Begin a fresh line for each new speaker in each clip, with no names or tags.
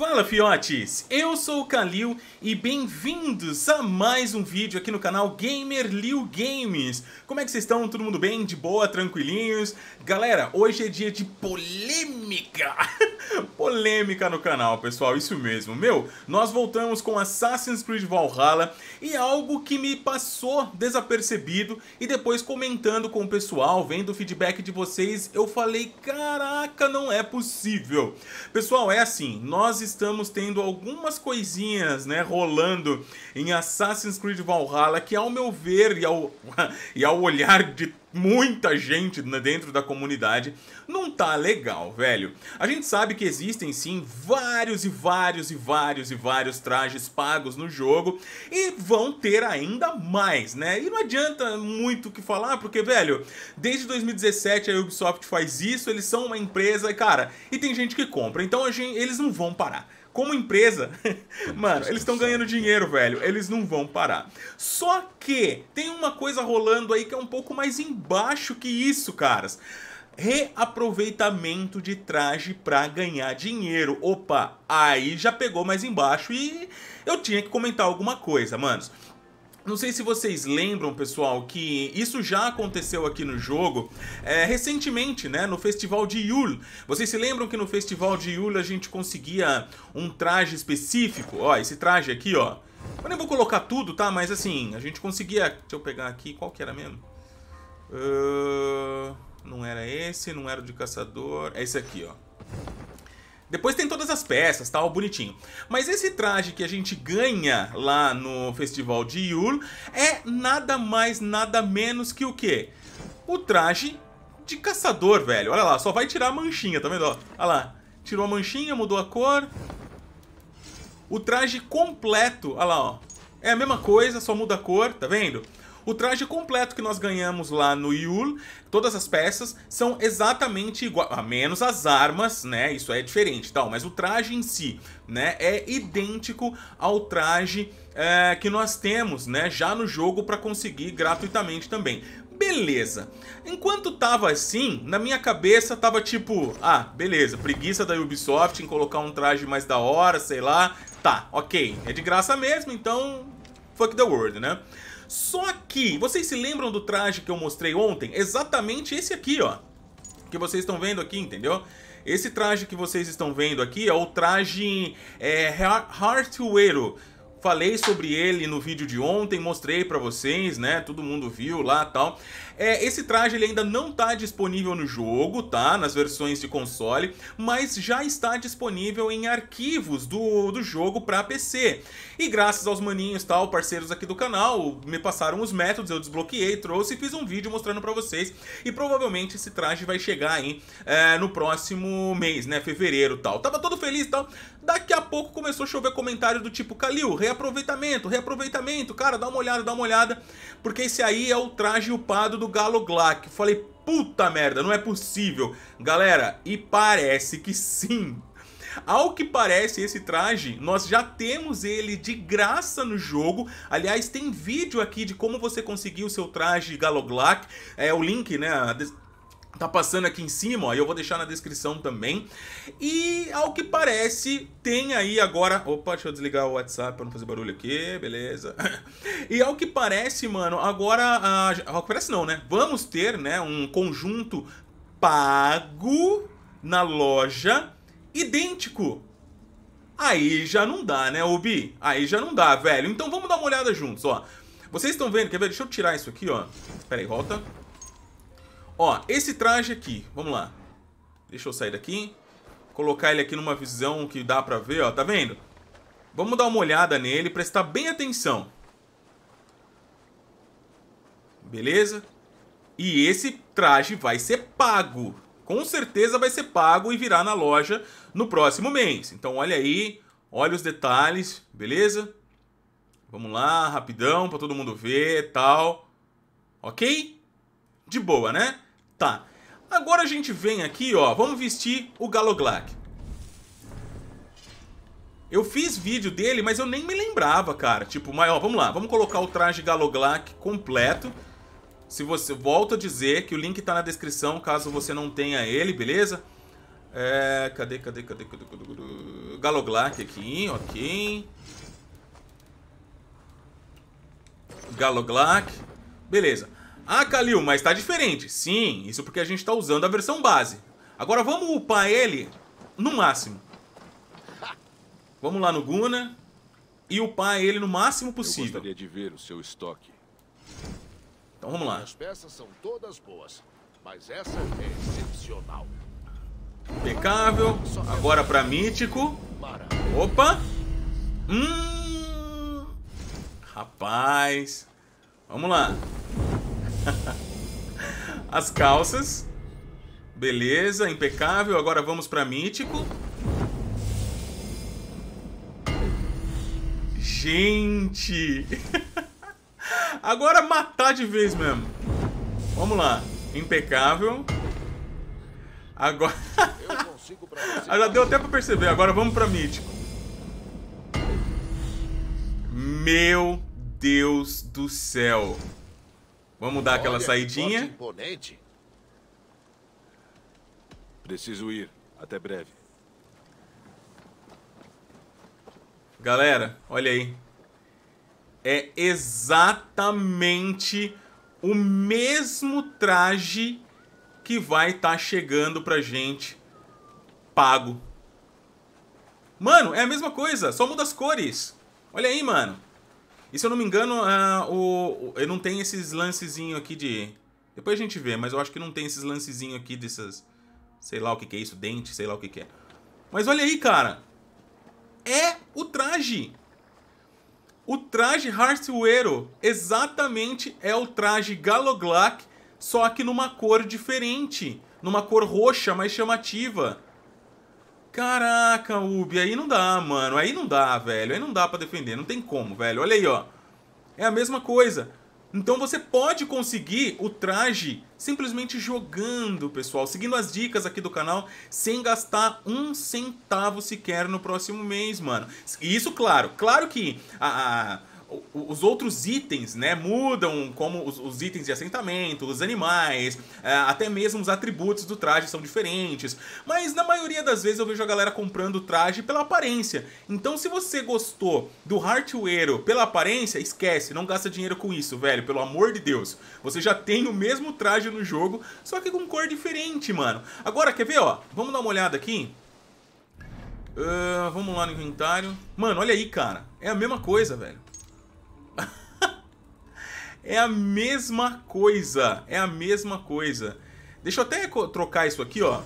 Fala fiotes, eu sou o Kalil e bem-vindos a mais um vídeo aqui no canal Gamer Liu Games. Como é que vocês estão? Todo mundo bem? De boa? Tranquilinhos? Galera, hoje é dia de polêmica! polêmica no canal, pessoal, isso mesmo. Meu, nós voltamos com Assassin's Creed Valhalla e algo que me passou desapercebido e depois comentando com o pessoal, vendo o feedback de vocês, eu falei, caraca, não é possível. Pessoal, é assim, nós estamos tendo algumas coisinhas, né, rolando em Assassin's Creed Valhalla que, ao meu ver e ao, e ao olhar de muita gente né, dentro da comunidade, não tá legal, velho. A gente sabe que existem sim vários e vários e vários e vários trajes pagos no jogo e vão ter ainda mais, né? E não adianta muito o que falar, porque, velho, desde 2017 a Ubisoft faz isso, eles são uma empresa, cara, e tem gente que compra, então gente, eles não vão parar como empresa, mano, eles estão ganhando dinheiro, velho. Eles não vão parar. Só que tem uma coisa rolando aí que é um pouco mais embaixo que isso, caras. Reaproveitamento de traje para ganhar dinheiro. Opa, aí já pegou mais embaixo e eu tinha que comentar alguma coisa, manos. Não sei se vocês lembram, pessoal, que isso já aconteceu aqui no jogo é, recentemente, né? No festival de Yule. Vocês se lembram que no festival de Yule a gente conseguia um traje específico? Ó, esse traje aqui, ó. Eu nem vou colocar tudo, tá? Mas assim, a gente conseguia... Deixa eu pegar aqui, qual que era mesmo? Uh, não era esse, não era o de caçador. É esse aqui, ó. Depois tem todas as peças, tal, bonitinho. Mas esse traje que a gente ganha lá no festival de Yule é nada mais, nada menos que o quê? O traje de caçador, velho. Olha lá, só vai tirar a manchinha, tá vendo? Olha lá, tirou a manchinha, mudou a cor. O traje completo, olha lá, ó. É a mesma coisa, só muda a cor, tá vendo? O traje completo que nós ganhamos lá no Yule, todas as peças são exatamente iguais, a menos as armas, né? Isso é diferente, tal. Mas o traje em si, né, é idêntico ao traje é, que nós temos, né, já no jogo para conseguir gratuitamente também. Beleza. Enquanto tava assim, na minha cabeça tava tipo, ah, beleza, preguiça da Ubisoft em colocar um traje mais da hora, sei lá. Tá, ok, é de graça mesmo, então fuck the world, né? Só que, vocês se lembram do traje que eu mostrei ontem? Exatamente esse aqui, ó. Que vocês estão vendo aqui, entendeu? Esse traje que vocês estão vendo aqui é o traje é, Heartwero. Falei sobre ele no vídeo de ontem, mostrei para vocês, né? Todo mundo viu lá tal. É, esse traje ele ainda não está disponível no jogo, tá? Nas versões de console, mas já está disponível em arquivos do, do jogo para PC. E graças aos maninhos, tal, parceiros aqui do canal, me passaram os métodos, eu desbloqueei, trouxe e fiz um vídeo mostrando para vocês. E provavelmente esse traje vai chegar aí é, no próximo mês, né? Fevereiro tal. Tava todo feliz tal. Daqui a pouco começou a chover comentário do tipo, Calil, reaproveitamento, reaproveitamento, cara, dá uma olhada, dá uma olhada, porque esse aí é o traje upado do Galo Glack. Falei, puta merda, não é possível. Galera, e parece que sim. Ao que parece, esse traje, nós já temos ele de graça no jogo. Aliás, tem vídeo aqui de como você conseguir o seu traje Galoglack. É o link, né? Tá passando aqui em cima, ó, eu vou deixar na descrição também. E ao que parece, tem aí agora. Opa, deixa eu desligar o WhatsApp pra não fazer barulho aqui, beleza. E ao que parece, mano, agora. Ah, ao que parece, não, né? Vamos ter, né, um conjunto pago na loja idêntico. Aí já não dá, né, Obi? Aí já não dá, velho. Então vamos dar uma olhada juntos, ó. Vocês estão vendo, quer ver? Deixa eu tirar isso aqui, ó. Espera aí, volta. Ó, esse traje aqui, vamos lá. Deixa eu sair daqui. Colocar ele aqui numa visão que dá pra ver, ó, tá vendo? Vamos dar uma olhada nele, prestar bem atenção. Beleza? E esse traje vai ser pago. Com certeza vai ser pago e virar na loja no próximo mês. Então olha aí, olha os detalhes, beleza? Vamos lá, rapidão, para todo mundo ver, tal. OK? De boa, né? Tá. Agora a gente vem aqui, ó. Vamos vestir o Galoglack. Eu fiz vídeo dele, mas eu nem me lembrava, cara. Tipo, mas ó, vamos lá. Vamos colocar o traje Galoglack completo. Se você... Volto a dizer que o link tá na descrição, caso você não tenha ele, beleza? É... Cadê, cadê, cadê, cadê, cadê, cadê? Galoglack aqui, ok. Galoglack. Beleza. Ah, Kalil, mas tá diferente. Sim, isso porque a gente tá usando a versão base. Agora vamos upar ele no máximo. Vamos lá no Guna e upar ele no máximo possível. Eu gostaria de ver o seu estoque. Então vamos lá. As peças são todas boas, mas essa é excepcional. Impecável. Agora para mítico. Opa. Hum. Rapaz. Vamos lá. As calças. Beleza, impecável. Agora vamos para mítico. Gente! Agora matar de vez mesmo. Vamos lá. Impecável. Agora... Já deu até pra perceber. Agora vamos pra mítico. Meu Deus do céu. Vamos dar aquela saidinha. Preciso ir. Até breve. Galera, olha aí. É exatamente o mesmo traje que vai estar tá chegando pra gente pago. Mano, é a mesma coisa, só muda as cores. Olha aí, mano. E se eu não me engano, uh, o, o, não tem esses lancezinho aqui de... Depois a gente vê, mas eu acho que não tem esses lancezinho aqui dessas... Sei lá o que, que é isso, dente, sei lá o que, que é. Mas olha aí, cara. É o traje. O traje Hearthwero exatamente é o traje Galoglac só que numa cor diferente. Numa cor roxa, mais chamativa. Caraca, Ubi, aí não dá, mano. Aí não dá, velho. Aí não dá para defender. Não tem como, velho. Olha aí, ó. É a mesma coisa. Então você pode conseguir o traje simplesmente jogando, pessoal, seguindo as dicas aqui do canal, sem gastar um centavo sequer no próximo mês, mano. isso, claro, claro que a, a os outros itens, né, mudam, como os, os itens de assentamento, os animais, é, até mesmo os atributos do traje são diferentes. Mas na maioria das vezes eu vejo a galera comprando o traje pela aparência. Então se você gostou do Heartwear pela aparência, esquece, não gasta dinheiro com isso, velho, pelo amor de Deus. Você já tem o mesmo traje no jogo, só que com cor diferente, mano. Agora, quer ver, ó? Vamos dar uma olhada aqui. Uh, vamos lá no inventário. Mano, olha aí, cara. É a mesma coisa, velho. É a mesma coisa, é a mesma coisa. Deixa eu até trocar isso aqui, ó.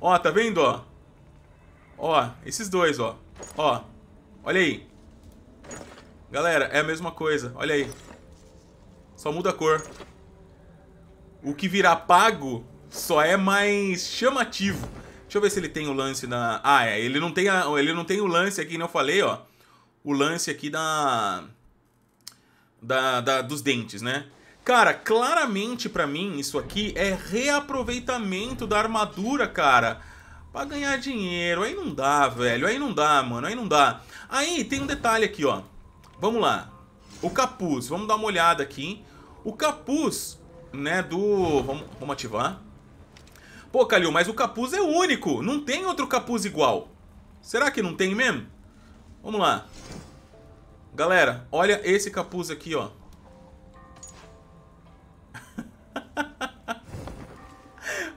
Ó, tá vendo, ó? Ó, esses dois, ó. Ó, olha aí. Galera, é a mesma coisa, olha aí. Só muda a cor. O que virar pago só é mais chamativo. Deixa eu ver se ele tem o lance na... Ah, é, ele não tem, a... ele não tem o lance aqui, não falei, ó. O lance aqui da... Na da, da dos dentes, né? Cara, claramente para mim isso aqui é reaproveitamento da armadura, cara. Pra ganhar dinheiro. Aí não dá, velho. Aí não dá, mano. Aí não dá. Aí tem um detalhe aqui, ó. Vamos lá. O capuz. Vamos dar uma olhada aqui. O capuz, né, do... Vamos, vamos ativar. Pô, Calil, mas o capuz é único. Não tem outro capuz igual. Será que não tem mesmo? Vamos lá. Galera, olha esse capuz aqui, ó.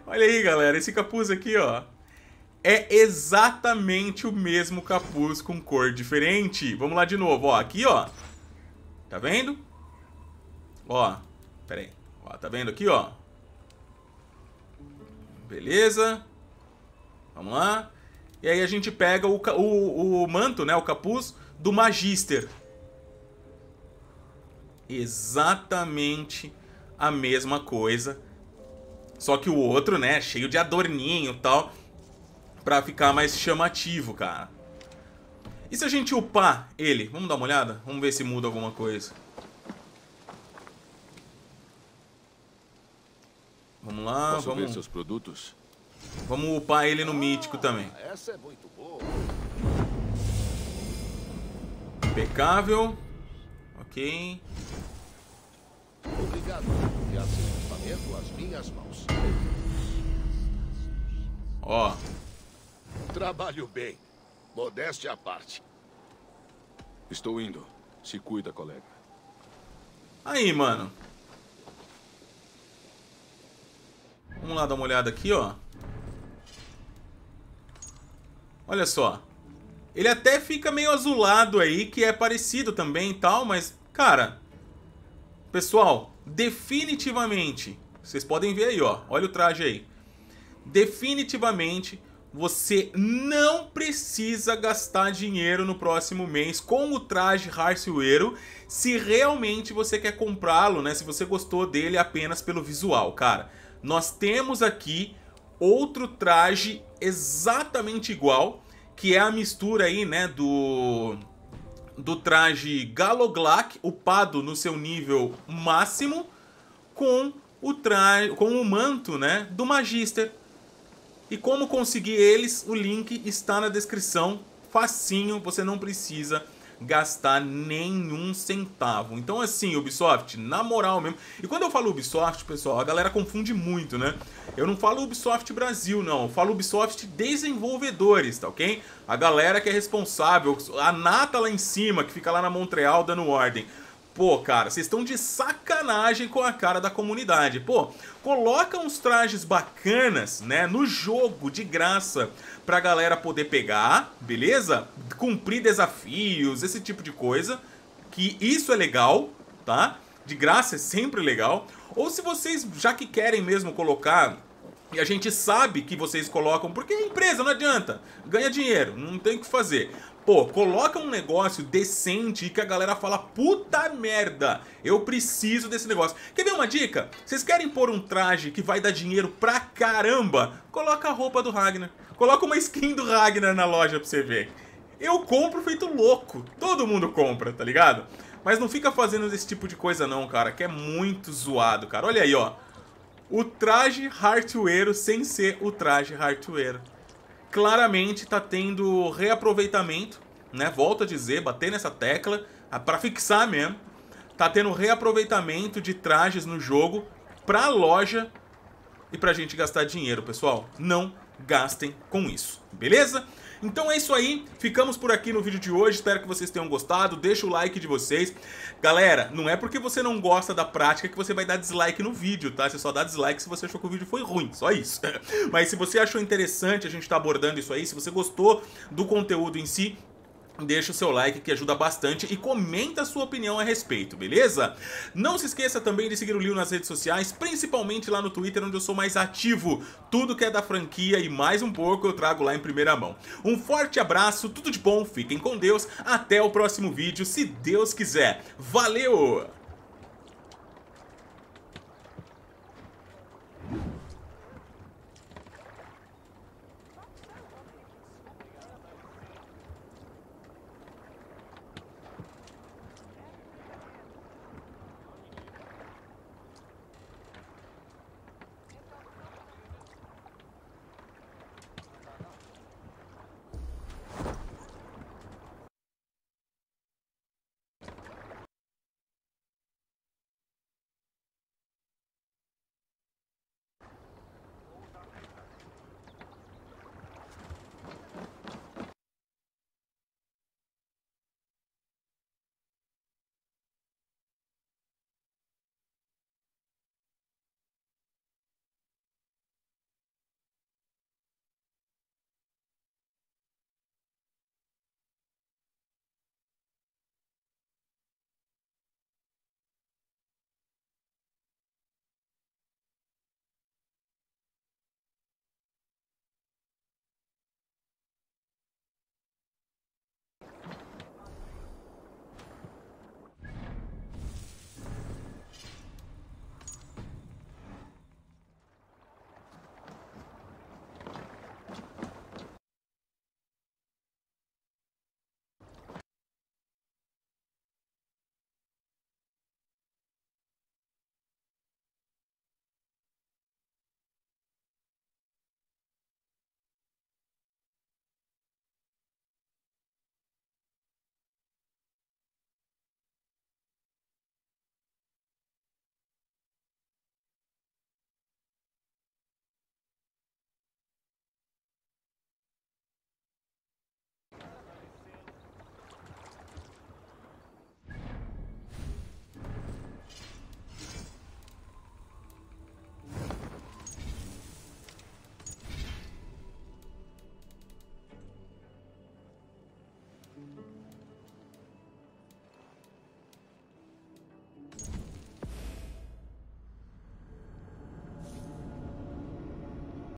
olha aí, galera, esse capuz aqui, ó. É exatamente o mesmo capuz com cor diferente. Vamos lá de novo, ó. Aqui, ó. Tá vendo? Ó, pera aí. Ó, tá vendo aqui, ó? Beleza. Vamos lá. E aí a gente pega o, o, o manto, né, o capuz, do Magister exatamente a mesma coisa, só que o outro, né, cheio de adorninho e tal, pra ficar mais chamativo, cara. E se a gente upar ele? Vamos dar uma olhada? Vamos ver se muda alguma coisa. Vamos lá, Posso vamos... ver seus produtos? Vamos upar ele no ah, mítico também. Ah, essa é muito boa. Impecável. Ok. Obrigado por enviar seu equipamento as minhas mãos. Ó. Oh. Trabalho bem. Modéstia à parte. Estou indo. Se cuida, colega. Aí, mano. Vamos lá dar uma olhada aqui, ó. Olha só. Ele até fica meio azulado aí, que é parecido também e tal, mas, cara... Pessoal, definitivamente, vocês podem ver aí, ó. Olha o traje aí. Definitivamente, você não precisa gastar dinheiro no próximo mês com o traje Harcioeiro se realmente você quer comprá-lo, né? Se você gostou dele apenas pelo visual, cara. Nós temos aqui outro traje exatamente igual que é a mistura aí, né, do do traje Galoglak, upado no seu nível máximo, com o traje, com o manto, né, do Magister. E como conseguir eles? O link está na descrição, facinho, você não precisa gastar nenhum centavo. Então, assim, Ubisoft, na moral mesmo. E quando eu falo Ubisoft, pessoal, a galera confunde muito, né? Eu não falo Ubisoft Brasil, não. Eu falo Ubisoft desenvolvedores, tá ok? A galera que é responsável, a nata lá em cima, que fica lá na Montreal dando ordem. Pô, cara, vocês estão de sacanagem com a cara da comunidade. Pô, coloca uns trajes bacanas, né, no jogo de graça pra galera poder pegar, beleza? Cumprir desafios, esse tipo de coisa, que isso é legal, tá? De graça é sempre legal. Ou se vocês, já que querem mesmo colocar e a gente sabe que vocês colocam, porque é empresa, não adianta. Ganha dinheiro, não tem o que fazer. Pô, coloca um negócio decente e que a galera fala, puta merda, eu preciso desse negócio. Quer ver uma dica? Vocês querem pôr um traje que vai dar dinheiro pra caramba? Coloca a roupa do Ragnar. Coloca uma skin do Ragnar na loja pra você ver. Eu compro feito louco. Todo mundo compra, tá ligado? Mas não fica fazendo esse tipo de coisa não, cara, que é muito zoado, cara. Olha aí, ó. O traje hartueiro sem ser o traje hartueiro claramente está tendo reaproveitamento, né? Volto a dizer, bater nessa tecla, ah, para fixar mesmo. Tá tendo reaproveitamento de trajes no jogo para loja e para gente gastar dinheiro, pessoal. Não gastem com isso, beleza? Então é isso aí, ficamos por aqui no vídeo de hoje, espero que vocês tenham gostado, deixa o like de vocês. Galera, não é porque você não gosta da prática que você vai dar dislike no vídeo, tá? Você só dá dislike se você achou que o vídeo foi ruim, só isso. Mas se você achou interessante a gente estar tá abordando isso aí, se você gostou do conteúdo em si, deixa o seu like que ajuda bastante e comenta a sua opinião a respeito, beleza? Não se esqueça também de seguir o Lil nas redes sociais, principalmente lá no Twitter, onde eu sou mais ativo. Tudo que é da franquia e mais um pouco eu trago lá em primeira mão. Um forte abraço, tudo de bom, fiquem com Deus, até o próximo vídeo, se Deus quiser. Valeu!